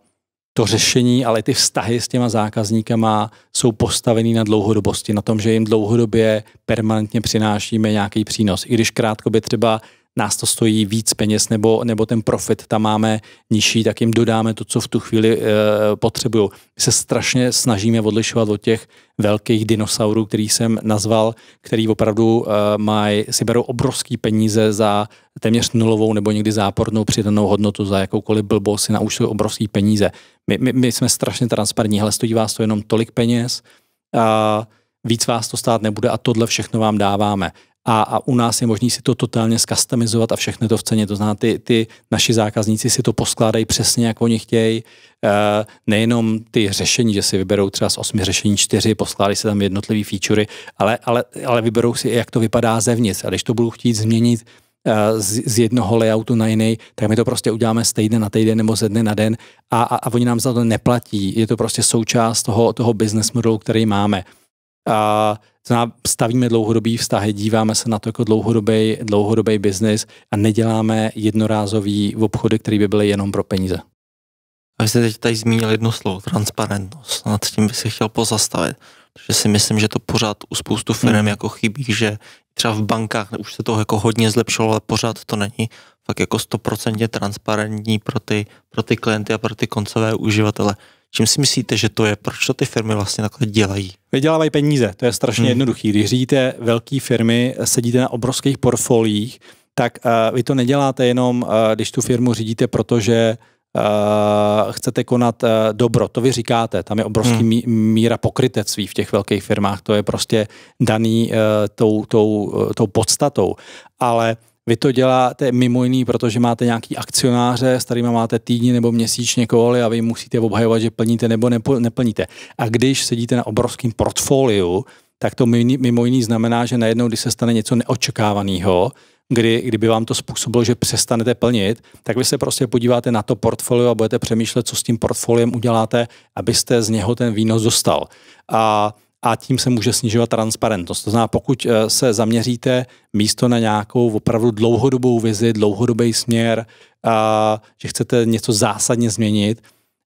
to řešení, ale ty vztahy s těma zákazníkama jsou postavený na dlouhodobosti, na tom, že jim dlouhodobě permanentně přinášíme nějaký přínos. I když krátkobě třeba nás to stojí víc peněz nebo, nebo ten profit tam máme nižší, tak jim dodáme to, co v tu chvíli e, eh, potřebují. My se strašně snažíme odlišovat od těch velkých dinosaurů, který jsem nazval, který opravdu e, eh, mají, si berou obrovský peníze za téměř nulovou nebo někdy zápornou přidanou hodnotu za jakoukoliv blbost si naučili obrovský peníze. My, my, my jsme strašně transparentní, ale stojí vás to jenom tolik peněz, a víc vás to stát nebude a tohle všechno vám dáváme a, a u nás je možné si to totálně skastamizovat a všechno to v ceně. To znamená, ty, ty naši zákazníci si to poskládají přesně, jak oni chtějí. E, nejenom ty řešení, že si vyberou třeba z osmi řešení čtyři, poskládají se tam jednotlivé featurey, ale, ale, ale vyberou si, jak to vypadá zevnitř. A když to budou chtít změnit eh, z, z jednoho layoutu na jiný, tak my to prostě uděláme z týdne na týden nebo ze dne na den a, a, a oni nám za to neplatí. Je to prostě součást toho, toho business modelu, který máme. A stavíme dlouhodobý vztahy, díváme se na to jako dlouhodobý, dlouhodobý biznis a neděláme jednorázový obchody, které by byly jenom pro peníze. A vy jste teď tady zmínil jedno slovo, transparentnost. No, nad tím bych se chtěl pozastavit, protože si myslím, že to pořád u spoustu firm hmm. jako chybí, že třeba v bankách už se to jako hodně zlepšilo, ale pořád to není fakt jako stoprocentně transparentní pro ty, pro ty klienty a pro ty koncové uživatele. Čím si myslíte, že to je? Proč to ty firmy vlastně takhle dělají? Vydělávají peníze, to je strašně hmm. jednoduchý. Když řídíte velké firmy, sedíte na obrovských portfoliích, tak uh, vy to neděláte jenom, uh, když tu firmu řídíte, protože Uh, chcete konat uh, dobro, to vy říkáte, tam je obrovský hmm. míra pokrytectví v těch velkých firmách, to je prostě daný uh, tou, tou, tou podstatou. Ale vy to děláte mimo jiný, protože máte nějaký akcionáře, s kterými máte týdny nebo měsíčně koly a vy musíte obhajovat, že plníte nebo neplníte. A když sedíte na obrovském portfoliu, tak to mimo jiný znamená, že najednou, když se stane něco neočekávaného, kdy, kdyby vám to způsobilo, že přestanete plnit, tak vy se prostě podíváte na to portfolio a budete přemýšlet, co s tím portfoliem uděláte, abyste z něho ten výnos dostal. A a tím se může snižovat transparentnost. To znamená, pokud eh, se zaměříte místo na nějakou opravdu dlouhodobou vizi, dlouhodobý směr, a, že chcete něco zásadně změnit,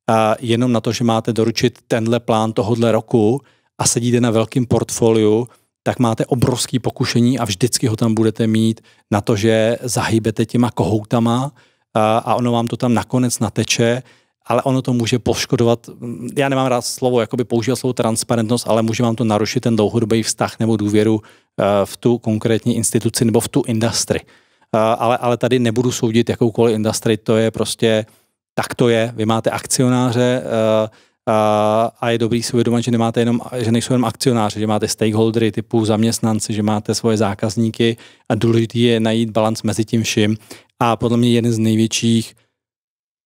a jenom na to, že máte doručit tenhle plán tohodle roku a sedíte na velkém portfoliu, tak máte obrovský pokušení a vždycky ho tam budete mít na to, že zahýbete těma kohoutama a, a ono vám to tam nakonec nateče ale ono to může poškodovat, mm, já nemám rád slovo, jakoby použil slovo transparentnost, ale může vám to narušit ten dlouhodobý vztah nebo důvěru eh, v tu konkrétní instituci nebo v tu industry. Eh, ale, ale tady nebudu soudit jakoukoliv industry, to je prostě, tak to je, vy máte akcionáře, eh, a je dobrý si uvědomit, že, nemáte jenom, že nejsou jenom akcionáři, že máte stakeholdery typu zaměstnanci, že máte svoje zákazníky a důležité je najít balans mezi tím vším. A podle mě jeden z největších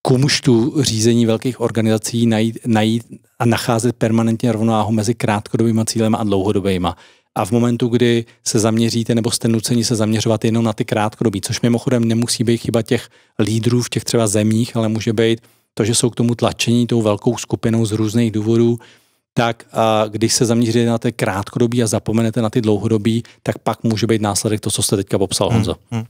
kumštu řízení velkých organizací najít, najít a nacházet permanentně rovnováhu mezi krátkodobýma cílem a dlouhodobýma. A v momentu, kdy se zaměříte nebo jste nuceni se zaměřovat jenom na ty krátkodobí, což mimochodem nemusí být chyba těch lídrů v těch třeba zemích, ale může být to, že jsou k tomu tlačení tou velkou skupinou z různých důvodů, tak a když se zaměříte na ty krátkodobí a zapomenete na ty dlouhodobí, tak pak může být následek to, co jste teďka popsal, hmm, Honzo. Hmm, hmm.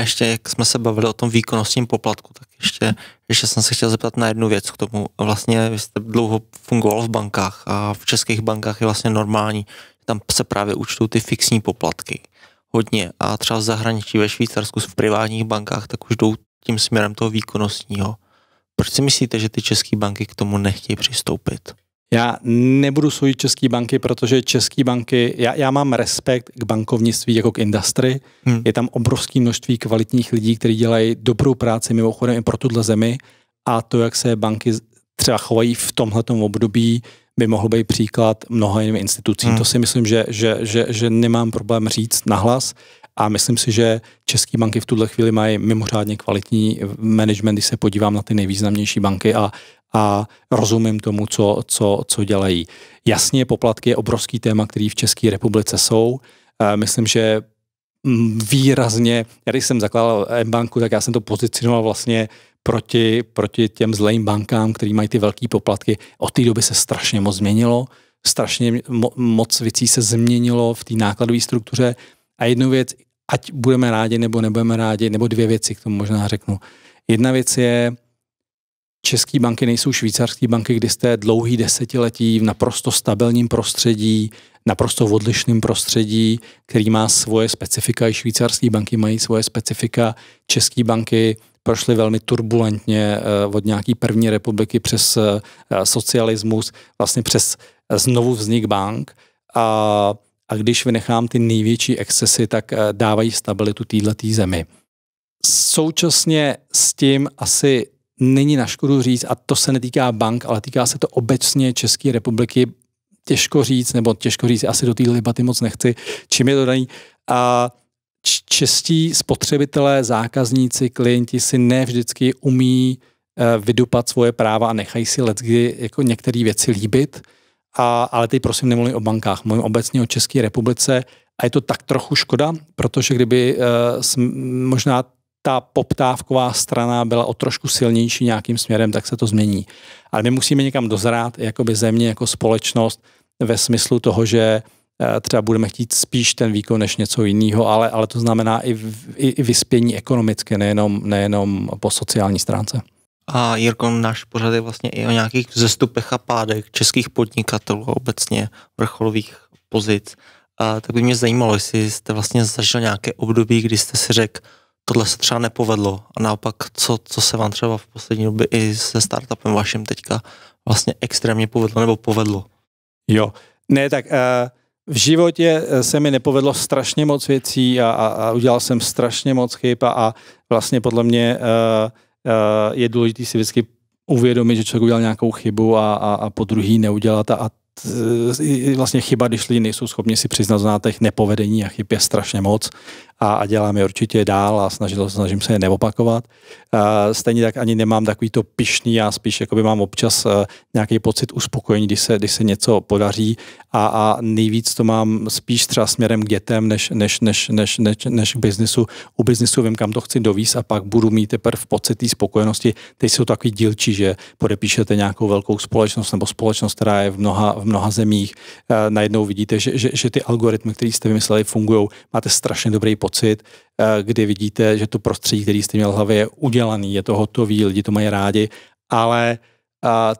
A ještě, jak jsme se bavili o tom výkonnostním poplatku, tak ještě, ještě jsem se chtěl zeptat na jednu věc k tomu. Vlastně vy jste dlouho fungoval v bankách a v českých bankách je vlastně normální, tam se právě účtují ty fixní poplatky hodně a třeba v zahraničí ve Švýcarsku v privátních bankách tak už jdou tím směrem toho výkonnostního. Proč si myslíte, že ty české banky k tomu nechtějí přistoupit? Já nebudu soudit české banky, protože české banky, já, já mám respekt k bankovnictví jako k industry. Hmm. Je tam obrovské množství kvalitních lidí, kteří dělají dobrou práci mimochodem i pro tuhle zemi a to, jak se banky třeba chovají v tomhle období, by mohl být příklad mnoha jiným institucím. Hmm. To si myslím, že, že, že, že nemám problém říct nahlas a myslím si, že české banky v tuhle chvíli mají mimořádně kvalitní management, když se podívám na ty nejvýznamnější banky a, a rozumím tomu, co, co, co dělají. Jasně, poplatky je obrovský téma, který v České republice jsou. E, myslím, že výrazně, já když jsem zakládal M-banku, tak já jsem to pozicionoval vlastně proti, proti těm zlým bankám, který mají ty velké poplatky. Od té doby se strašně moc změnilo, strašně mo- moc věcí se změnilo v té nákladové struktuře. A jednu věc, ať budeme rádi nebo nebudeme rádi, nebo dvě věci k tomu možná řeknu. Jedna věc je, české banky nejsou švýcarské banky, kdy jste dlouhý desetiletí v naprosto stabilním prostředí, naprosto v odlišném prostředí, který má svoje specifika, i švýcarské banky mají svoje specifika, české banky prošly velmi turbulentně eh, od nějaké první republiky přes eh, socialismus, vlastně přes eh, znovu vznik bank. A a když vynechám ty největší excesy, tak eh, dávají stabilitu této zemi. Současně s tím asi není na škodu říct, a to se netýká bank, ale týká se to obecně České republiky, těžko říct, nebo těžko říct, asi do téhle debaty moc nechci, čím je to daný. A čestí spotřebitelé, zákazníci, klienti si ne vždycky umí eh, vydupat svoje práva a nechají si let, jako některé věci líbit a, ale teď prosím nemluvím o bankách, mluvím obecně o České republice a je to tak trochu škoda, protože kdyby uh, možná ta poptávková strana byla o trošku silnější nějakým směrem, tak se to změní. Ale my musíme někam dozrát, jakoby země, jako společnost, ve smyslu toho, že eh, třeba budeme chtít spíš ten výkon než něco jiného, ale, ale to znamená i, v, i vyspění ekonomicky, nejenom, nejenom po sociální stránce. A Jirko, náš pořad je vlastně i o nějakých zestupech a pádech českých podnikatelů a obecně vrcholových pozic. A tak by mě zajímalo, jestli jste vlastně zažil nějaké období, kdy jste si řekl, tohle se třeba nepovedlo a naopak, co, co se vám třeba v poslední době i se startupem vaším teďka vlastně extrémně povedlo nebo povedlo? Jo, ne, tak uh, v životě eh, se mi nepovedlo strašně moc věcí a, a, a udělal jsem strašně moc chyb a, a vlastně podle mě uh, Eh, je důležité si vždycky uvědomit, že člověk udělal nějakou chybu a, a, a po druhý neudělat a, a Eh, vlastně chyba, když lidi nejsou schopni si přiznat, na těch nepovedení a chyb je strašně moc a, a dělám je určitě dál a snažil, snažím se je neopakovat. A stejně tak ani nemám takový to pišný, já spíš jakoby mám občas eh, nějaký pocit uspokojení, když se, když se něco podaří a, a nejvíc to mám spíš třeba směrem k dětem, než, než, než, než, než, než k biznisu. U biznisu vím, kam to chci dovíz a pak budu mít teprve pocit té spokojenosti. Teď jsou takový dílčí, že podepíšete nějakou velkou společnost nebo společnost, která je v mnoha, v mnoha zemích eh, najednou vidíte, že, že, že ty algoritmy, které jste vymysleli, fungují. Máte strašně dobrý pocit, eh, kdy vidíte, že to prostředí, který jste měl v hlavě, je udělaný, je to hotový, lidi to mají rádi, ale eh,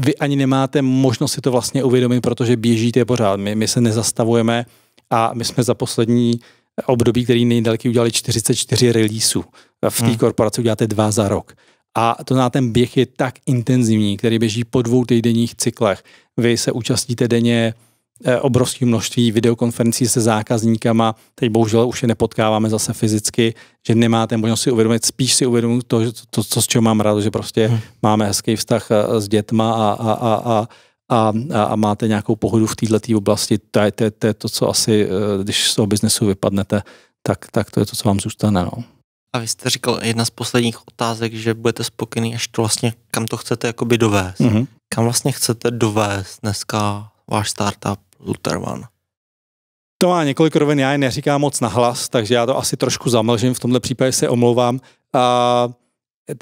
vy ani nemáte možnost si to vlastně uvědomit, protože běžíte pořád. My, my se nezastavujeme a my jsme za poslední období, který nejdaleký udělali 44 releaseů. V té hmm. korporaci uděláte dva za rok. A to na ten běh je tak intenzivní, který běží po dvou týdenních cyklech. Vy se účastníte denně eh, obrovské množství videokonferencí se zákazníkama. Teď bohužel už je nepotkáváme zase fyzicky, že nemáte možnost si uvědomit, spíš si uvědomit to, to, to co, z čeho mám rád, že prostě hmm. máme hezký vztah eh, s dětma a, a, a, a a, a, a máte nějakou pohodu v této oblasti, to je, to, to je to, co asi, eh, když z toho biznesu vypadnete, tak, tak to je to, co vám zůstane. No. A vy jste říkal jedna z posledních otázek, že budete spokojený, až to vlastně, kam to chcete jakoby dovést. Mm-hmm. Kam vlastně chcete dovést dneska váš startup Luther One? To má několik rovin, já je neříkám moc nahlas, takže já to asi trošku zamlžím, v tomhle případě se omlouvám. A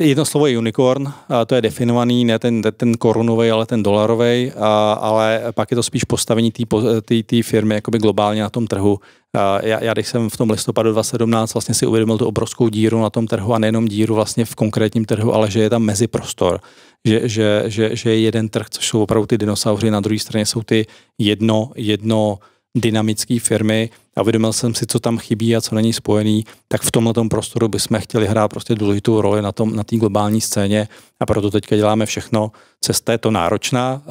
Jedno slovo je unicorn, a to je definovaný, ne ten, ten korunový, ale ten dolarový, a, ale pak je to spíš postavení té firmy jakoby globálně na tom trhu. A já, já, když jsem v tom listopadu 2017 vlastně si uvědomil tu obrovskou díru na tom trhu a nejenom díru vlastně v konkrétním trhu, ale že je tam meziprostor, že, že, že, že je jeden trh, což jsou opravdu ty dinosauři, na druhé straně jsou ty jedno, jedno dynamické firmy, a uvědomil jsem si, co tam chybí a co není spojený, tak v tomhle prostoru bychom chtěli hrát prostě důležitou roli na té na globální scéně a proto teďka děláme všechno. Cesta je to náročná,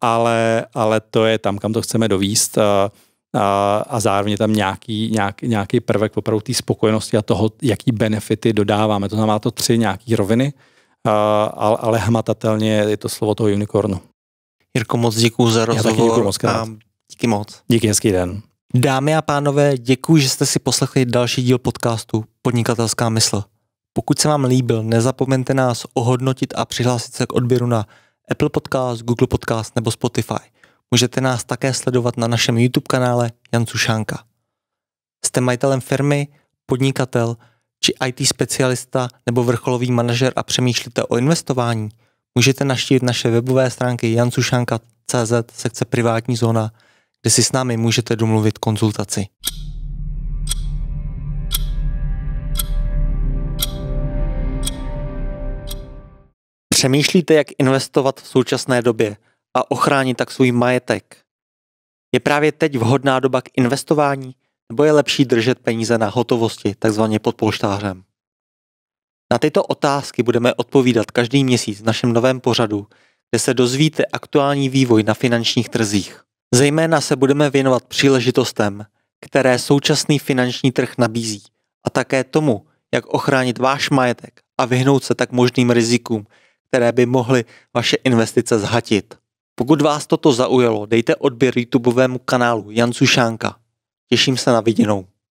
ale, ale to je tam, kam to chceme dovíst a, a zároveň tam nějaký, nějak, nějaký prvek opravdu té spokojenosti a toho, jaký benefity dodáváme. To znamená to tři nějaké roviny, a, ale, ale hmatatelně je to slovo toho unicornu. Jirko, moc děkuji za rozhovor. Já taky moc krát. A díky moc. Díky, hezký den. Dámy a pánové, děkuji, že jste si poslechli další díl podcastu Podnikatelská mysl. Pokud se vám líbil, nezapomeňte nás ohodnotit a přihlásit se k odběru na Apple Podcast, Google Podcast nebo Spotify. Můžete nás také sledovat na našem YouTube kanále Jan Sušánka. Jste majitelem firmy, podnikatel či IT specialista nebo vrcholový manažer a přemýšlíte o investování, můžete naštívit naše webové stránky jansušanka.cz sekce privátní zóna kde si s námi můžete domluvit konzultaci. Přemýšlíte, jak investovat v současné době a ochránit tak svůj majetek? Je právě teď vhodná doba k investování nebo je lepší držet peníze na hotovosti, takzvaně pod polštářem? Na tyto otázky budeme odpovídat každý měsíc v našem novém pořadu, kde se dozvíte aktuální vývoj na finančních trzích. Zejména se budeme věnovat příležitostem, které současný finanční trh nabízí a také tomu, jak ochránit váš majetek a vyhnout se tak možným rizikům, které by mohly vaše investice zhatit. Pokud vás toto zaujalo, dejte odběr YouTubeovému kanálu Jancu Šánka. Těším se na viděnou.